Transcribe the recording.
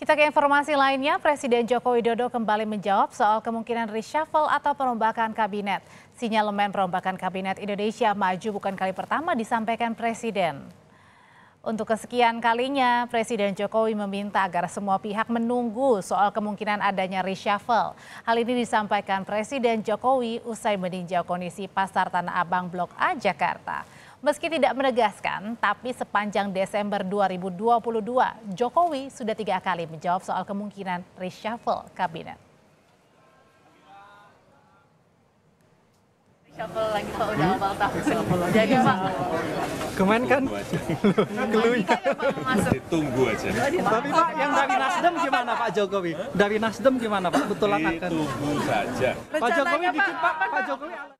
Kita ke informasi lainnya, Presiden Joko Widodo kembali menjawab soal kemungkinan reshuffle atau perombakan kabinet. Sinyalemen perombakan kabinet Indonesia maju bukan kali pertama disampaikan Presiden. Untuk kesekian kalinya, Presiden Jokowi meminta agar semua pihak menunggu soal kemungkinan adanya reshuffle. Hal ini disampaikan Presiden Jokowi usai meninjau kondisi pasar Tanah Abang Blok A, Jakarta. Meski tidak menegaskan, tapi sepanjang Desember 2022, Jokowi sudah tiga kali menjawab soal kemungkinan reshuffle kabinet. Reshuffle lagi kalau udah awal tahun. Jadi Pak, kemarin kan keluh Tunggu aja tapi pak yang dari nasdem gimana pak jokowi dari nasdem gimana pak kebetulan akan ditunggu saja pak jokowi dikit pak pak jokowi